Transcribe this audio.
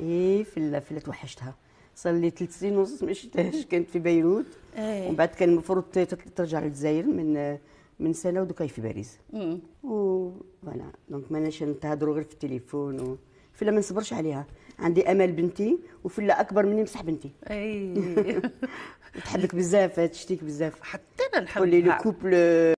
ايه في فيلا توحشتها صار لي ثلاث سنين ونص ما شفتهاش كانت في بيروت ايه. ومن بعد كان المفروض ترجع للجزائر من من سنه ودوكا في باريس و فوالا دونك ماناش نتهضروا غير في التليفون و... فيلا ما نصبرش عليها عندي امل بنتي وفيلا اكبر مني مسح بنتي اي تحبك بزاف تشتيك بزاف حتى انا الحمد لله